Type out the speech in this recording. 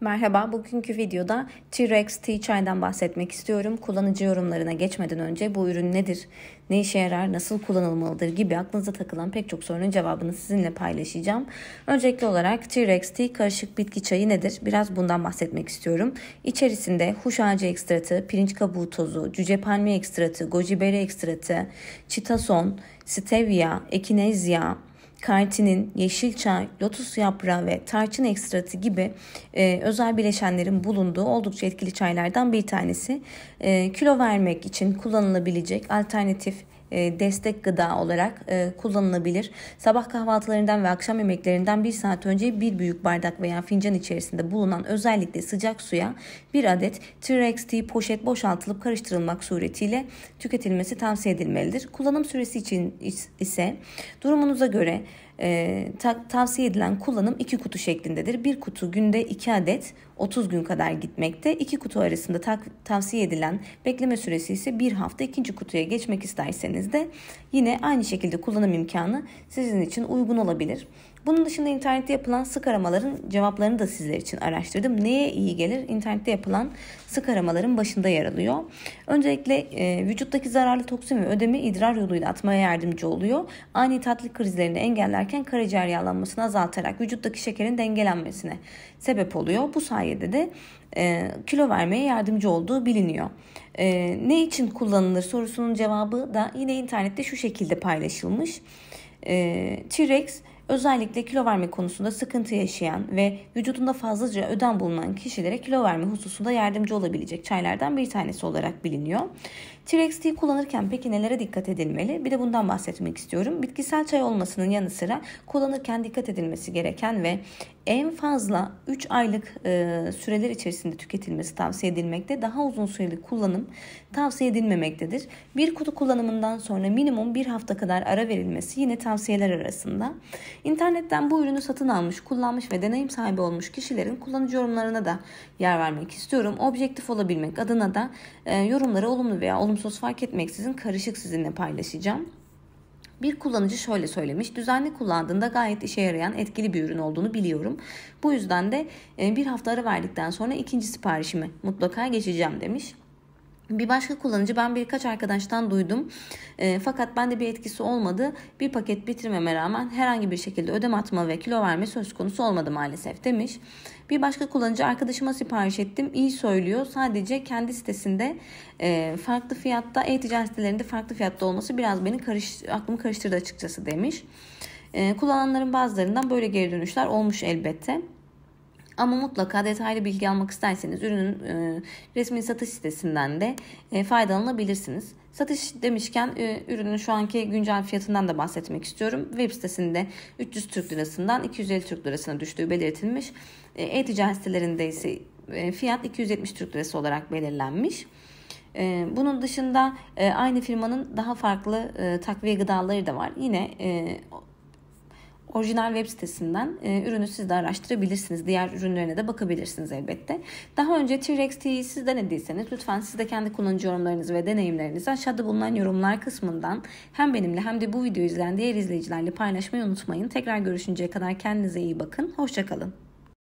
Merhaba, bugünkü videoda T-Rex Tea Çay'dan bahsetmek istiyorum. Kullanıcı yorumlarına geçmeden önce bu ürün nedir, ne işe yarar, nasıl kullanılmalıdır gibi aklınıza takılan pek çok sorunun cevabını sizinle paylaşacağım. Öncelikli olarak T-Rex Tea karışık bitki çayı nedir? Biraz bundan bahsetmek istiyorum. İçerisinde huş ağacı ekstratı, pirinç kabuğu tozu, cüce palmiye ekstratı, goji berry ekstratı, çitason, stevia, ekinezya, kartinin, yeşil çay, lotus yaprağı ve tarçın ekstratı gibi e, özel bileşenlerin bulunduğu oldukça etkili çaylardan bir tanesi. E, kilo vermek için kullanılabilecek alternatif e, destek gıda olarak e, kullanılabilir. Sabah kahvaltılarından ve akşam yemeklerinden bir saat önce bir büyük bardak veya fincan içerisinde bulunan özellikle sıcak suya bir adet Trex Tea poşet boşaltılıp karıştırılmak suretiyle tüketilmesi tavsiye edilmelidir. Kullanım süresi için ise durumunuza göre e, ta, tavsiye edilen kullanım 2 kutu şeklindedir. Bir kutu günde 2 adet 30 gün kadar gitmekte. İki kutu arasında ta, tavsiye edilen bekleme süresi ise 1 hafta. İkinci kutuya geçmek isterseniz de yine aynı şekilde kullanım imkanı sizin için uygun olabilir. Bunun dışında internette yapılan sık aramaların cevaplarını da sizler için araştırdım. Neye iyi gelir? İnternette yapılan sık aramaların başında yer alıyor. Öncelikle e, vücuttaki zararlı toksin ve ödemi idrar yoluyla atmaya yardımcı oluyor. Ani tatlı krizlerini engellerken karaciğer yağlanmasını azaltarak vücuttaki şekerin dengelenmesine sebep oluyor. Bu sayede de e, kilo vermeye yardımcı olduğu biliniyor. E, ne için kullanılır sorusunun cevabı da yine internette şu şekilde paylaşılmış. E, T-Rex Özellikle kilo verme konusunda sıkıntı yaşayan ve vücudunda fazlaca ödem bulunan kişilere kilo verme hususunda yardımcı olabilecek çaylardan bir tanesi olarak biliniyor. T-Rex kullanırken peki nelere dikkat edilmeli? Bir de bundan bahsetmek istiyorum. Bitkisel çay olmasının yanı sıra kullanırken dikkat edilmesi gereken ve en fazla 3 aylık e, süreler içerisinde tüketilmesi tavsiye edilmekte. Daha uzun süreli kullanım tavsiye edilmemektedir. Bir kutu kullanımından sonra minimum bir hafta kadar ara verilmesi yine tavsiyeler arasında. İnternetten bu ürünü satın almış, kullanmış ve deneyim sahibi olmuş kişilerin kullanıcı yorumlarına da yer vermek istiyorum. Objektif olabilmek adına da e, yorumlara olumlu veya olumsuz Sos fark etmeksizin karışık sizinle paylaşacağım. Bir kullanıcı şöyle söylemiş. Düzenli kullandığında gayet işe yarayan etkili bir ürün olduğunu biliyorum. Bu yüzden de e, bir hafta ara verdikten sonra ikinci siparişimi mutlaka geçeceğim demiş. Bir başka kullanıcı ben birkaç arkadaştan duydum e, fakat bende bir etkisi olmadı. Bir paket bitirmeme rağmen herhangi bir şekilde ödeme atma ve kilo verme söz konusu olmadı maalesef demiş. Bir başka kullanıcı arkadaşıma sipariş ettim iyi söylüyor sadece kendi sitesinde e, farklı fiyatta e-ticaret sitelerinde farklı fiyatta olması biraz beni karış, aklımı karıştırdı açıkçası demiş. E, kullananların bazılarından böyle geri dönüşler olmuş elbette. Ama mutlaka detaylı bilgi almak isterseniz ürünün e, resmi satış sitesinden de e, faydalanabilirsiniz. Satış demişken e, ürünün şu anki güncel fiyatından da bahsetmek istiyorum. Web sitesinde 300 Türk Lirası'ndan 250 Türk Lirası'na düştüğü belirtilmiş. E, e-ticaret sitelerinde ise e, fiyat 270 Türk Lirası olarak belirlenmiş. E, bunun dışında e, aynı firmanın daha farklı takviye gıdaları da var. Yine orijinal web sitesinden e, ürünü siz de araştırabilirsiniz. Diğer ürünlerine de bakabilirsiniz elbette. Daha önce t T'yi siz denediyseniz lütfen siz de kendi kullanıcı yorumlarınızı ve deneyimlerinizi aşağıda bulunan yorumlar kısmından hem benimle hem de bu videoyu izleyen diğer izleyicilerle paylaşmayı unutmayın. Tekrar görüşünceye kadar kendinize iyi bakın. Hoşçakalın.